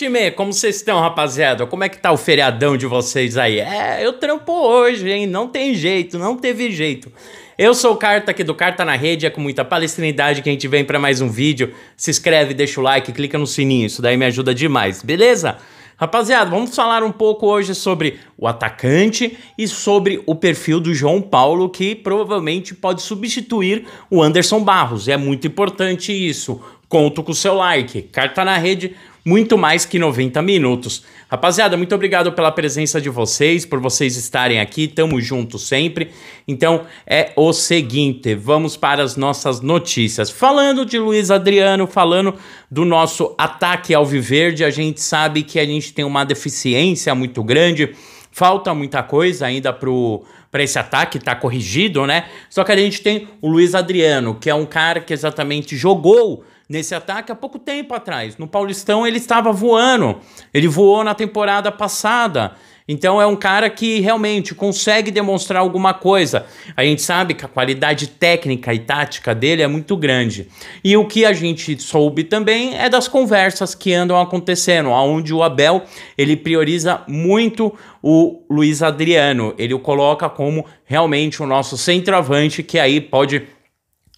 time, como vocês estão, rapaziada? Como é que tá o feriadão de vocês aí? É, eu trampo hoje, hein? Não tem jeito, não teve jeito. Eu sou o Carta aqui do Carta na Rede, é com muita palestrinidade que a gente vem para mais um vídeo. Se inscreve, deixa o like, clica no sininho, isso daí me ajuda demais, beleza? Rapaziada, vamos falar um pouco hoje sobre o atacante e sobre o perfil do João Paulo, que provavelmente pode substituir o Anderson Barros. É muito importante isso. Conto com o seu like. Carta na Rede, muito mais que 90 minutos. Rapaziada, muito obrigado pela presença de vocês, por vocês estarem aqui, tamo junto sempre. Então é o seguinte, vamos para as nossas notícias. Falando de Luiz Adriano, falando do nosso ataque ao Viverde, a gente sabe que a gente tem uma deficiência muito grande. Falta muita coisa ainda para esse ataque, tá corrigido, né? Só que a gente tem o Luiz Adriano, que é um cara que exatamente jogou nesse ataque há pouco tempo atrás. No Paulistão ele estava voando, ele voou na temporada passada. Então é um cara que realmente consegue demonstrar alguma coisa. A gente sabe que a qualidade técnica e tática dele é muito grande. E o que a gente soube também é das conversas que andam acontecendo, aonde o Abel ele prioriza muito o Luiz Adriano. Ele o coloca como realmente o nosso centroavante que aí pode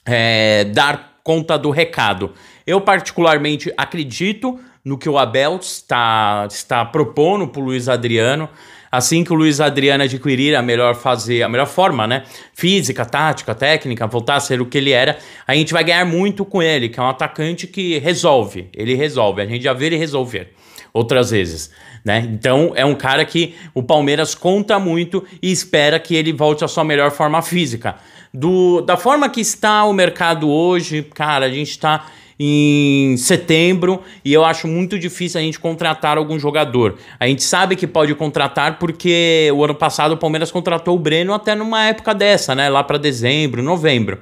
é, dar conta do recado. Eu, particularmente, acredito no que o Abel está, está propondo para o Luiz Adriano. Assim que o Luiz Adriano adquirir a melhor fazer, a melhor forma, né? Física, tática, técnica, voltar a ser o que ele era, a gente vai ganhar muito com ele, que é um atacante que resolve. Ele resolve, a gente já vê ele resolver outras vezes, né? Então é um cara que o Palmeiras conta muito e espera que ele volte à sua melhor forma física. Do, da forma que está o mercado hoje, cara, a gente está em setembro e eu acho muito difícil a gente contratar algum jogador. A gente sabe que pode contratar porque o ano passado o Palmeiras contratou o Breno até numa época dessa, né? Lá para dezembro, novembro.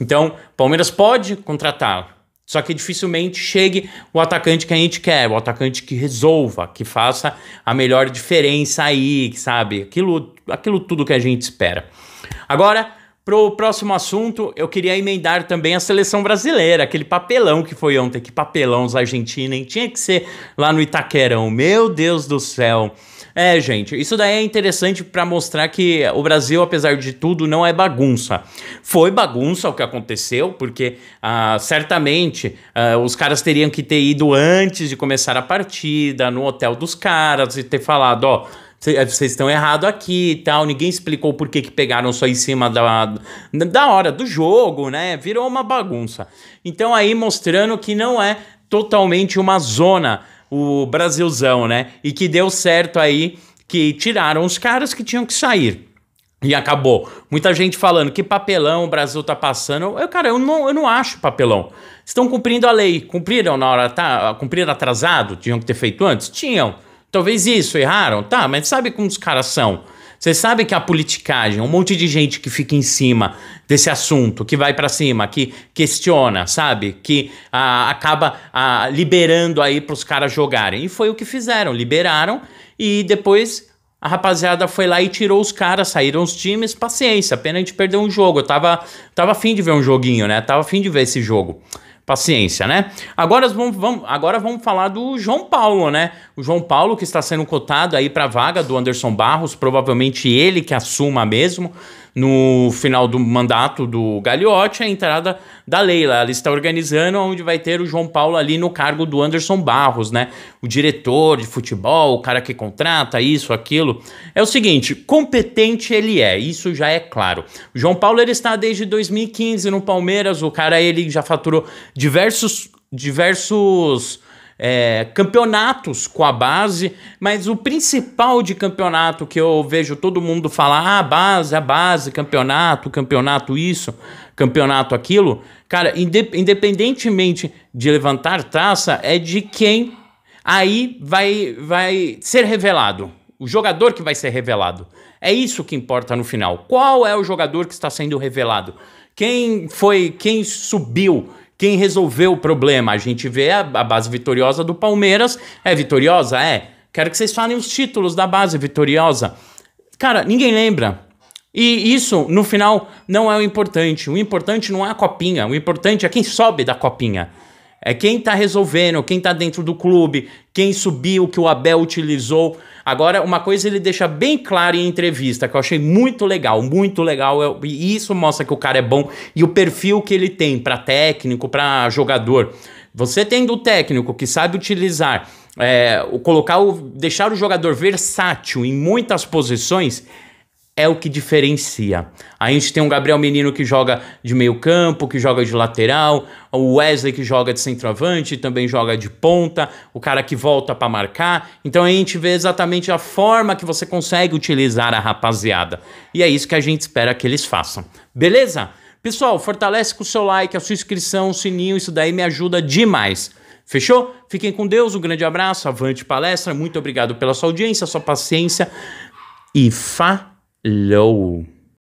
Então, Palmeiras pode contratar. Só que dificilmente chegue o atacante que a gente quer, o atacante que resolva, que faça a melhor diferença aí, sabe? Aquilo, aquilo tudo que a gente espera. Agora, para o próximo assunto, eu queria emendar também a seleção brasileira, aquele papelão que foi ontem, que papelão os argentinos, hein? Tinha que ser lá no Itaquerão. Meu Deus do céu. É, gente, isso daí é interessante para mostrar que o Brasil, apesar de tudo, não é bagunça. Foi bagunça o que aconteceu, porque ah, certamente ah, os caras teriam que ter ido antes de começar a partida, no hotel dos caras, e ter falado, ó. Oh, vocês estão errado aqui e tal. Ninguém explicou por que, que pegaram só em cima da, da hora do jogo, né? Virou uma bagunça. Então aí mostrando que não é totalmente uma zona o Brasilzão, né? E que deu certo aí, que tiraram os caras que tinham que sair. E acabou. Muita gente falando que papelão o Brasil tá passando. Eu, cara, eu não, eu não acho papelão. Estão cumprindo a lei. Cumpriram na hora, tá? Cumpriram atrasado? Tinham que ter feito antes? Tinham. Talvez isso, erraram, tá? Mas sabe como os caras são? Você sabe que a politicagem, um monte de gente que fica em cima desse assunto, que vai para cima, que questiona, sabe? Que ah, acaba ah, liberando aí para os caras jogarem. E foi o que fizeram, liberaram e depois a rapaziada foi lá e tirou os caras, saíram os times, paciência, pena a gente perder um jogo. Eu tava, tava afim de ver um joguinho, né? Tava afim de ver esse jogo paciência, né? Agora vamos, vamos, agora vamos falar do João Paulo, né? O João Paulo que está sendo cotado aí para a vaga do Anderson Barros, provavelmente ele que assuma mesmo no final do mandato do Gagliotti, a entrada da Leila. Ela está organizando onde vai ter o João Paulo ali no cargo do Anderson Barros, né? O diretor de futebol, o cara que contrata isso, aquilo. É o seguinte, competente ele é, isso já é claro. O João Paulo ele está desde 2015 no Palmeiras, o cara ele já faturou diversos, diversos é, campeonatos com a base, mas o principal de campeonato que eu vejo todo mundo falar, ah, base, a base, campeonato, campeonato isso, campeonato aquilo, cara, independentemente de levantar taça, é de quem aí vai, vai ser revelado. O jogador que vai ser revelado. É isso que importa no final. Qual é o jogador que está sendo revelado? Quem foi, quem subiu quem resolveu o problema. A gente vê a, a base vitoriosa do Palmeiras. É vitoriosa? É. Quero que vocês falem os títulos da base vitoriosa. Cara, ninguém lembra. E isso, no final, não é o importante. O importante não é a copinha. O importante é quem sobe da copinha. É quem está resolvendo, quem está dentro do clube, quem subiu, que o Abel utilizou. Agora, uma coisa ele deixa bem claro em entrevista, que eu achei muito legal, muito legal. E isso mostra que o cara é bom e o perfil que ele tem para técnico, para jogador. Você tendo o técnico que sabe utilizar, é, colocar o, deixar o jogador versátil em muitas posições é o que diferencia. A gente tem um Gabriel Menino que joga de meio campo, que joga de lateral, o Wesley que joga de centroavante, também joga de ponta, o cara que volta para marcar. Então a gente vê exatamente a forma que você consegue utilizar a rapaziada. E é isso que a gente espera que eles façam. Beleza? Pessoal, fortalece com o seu like, a sua inscrição, o sininho, isso daí me ajuda demais. Fechou? Fiquem com Deus, um grande abraço, avante palestra, muito obrigado pela sua audiência, sua paciência e fa low